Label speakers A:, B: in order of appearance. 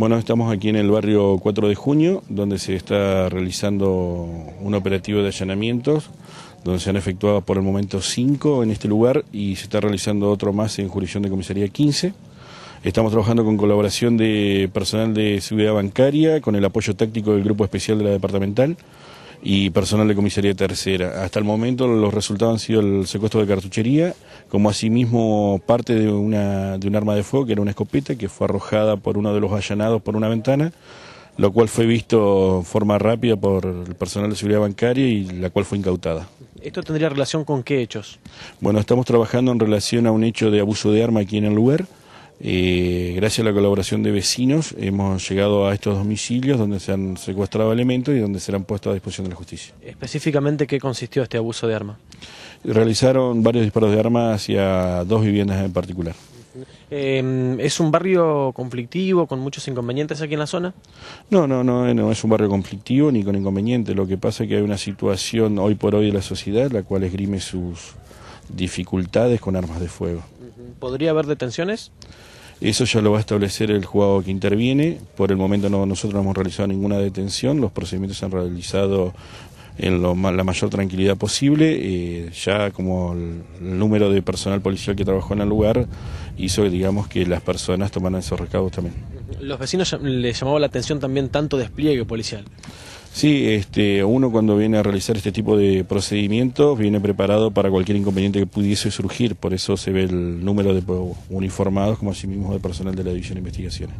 A: Bueno, estamos aquí en el barrio 4 de junio, donde se está realizando un operativo de allanamientos, donde se han efectuado por el momento cinco en este lugar y se está realizando otro más en jurisdicción de comisaría 15. Estamos trabajando con colaboración de personal de seguridad bancaria, con el apoyo táctico del Grupo Especial de la Departamental y personal de comisaría tercera. Hasta el momento los resultados han sido el secuestro de cartuchería, como asimismo parte de, una, de un arma de fuego, que era una escopeta, que fue arrojada por uno de los allanados por una ventana, lo cual fue visto de forma rápida por el personal de seguridad bancaria y la cual fue incautada.
B: ¿Esto tendría relación con qué hechos?
A: Bueno, estamos trabajando en relación a un hecho de abuso de arma aquí en el lugar, gracias a la colaboración de vecinos hemos llegado a estos domicilios donde se han secuestrado elementos y donde serán puestos a disposición de la justicia.
B: Específicamente, ¿qué consistió este abuso de arma?
A: Realizaron varios disparos de armas hacia dos viviendas en particular.
B: Em, ¿Es un barrio conflictivo con muchos inconvenientes aquí en la zona?
A: No, no, no, no es un barrio conflictivo ni con inconvenientes. Lo que pasa es que hay una situación hoy por hoy de la sociedad la cual esgrime sus dificultades con armas de fuego.
B: ¿Podría haber detenciones?
A: Eso ya lo va a establecer el jugador que interviene. Por el momento no, nosotros no hemos realizado ninguna detención. Los procedimientos se han realizado en la mayor tranquilidad posible. Eh, ya como el, número de personal policial que trabajó en el lugar hizo, digamos, que las personas tomaran esos recados también.
B: ¿Los vecinos le llamaba la atención también tanto despliegue policial?
A: Sí, este, uno cuando viene a realizar este tipo de procedimientos viene preparado para cualquier inconveniente que pudiese surgir, por eso se ve el número de uniformados como asimismo mismo de personal de la División de Investigaciones.